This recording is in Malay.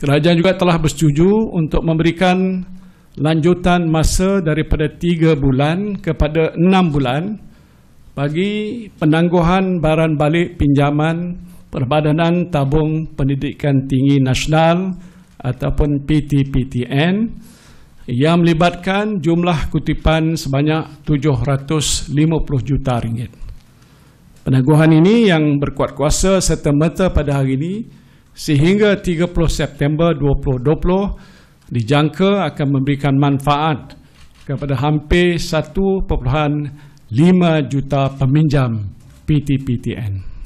Kerajaan juga telah bersetuju untuk memberikan lanjutan masa daripada 3 bulan kepada 6 bulan bagi penangguhan baran balik pinjaman Perbadanan Tabung Pendidikan Tinggi Nasional ataupun PTPTN yang melibatkan jumlah kutipan sebanyak 750 juta ringgit. Penangguhan ini yang berkuat kuasa serta merta pada hari ini sehingga 30 September 2020 dijangka akan memberikan manfaat kepada hampir 1.5 juta peminjam PTPTN.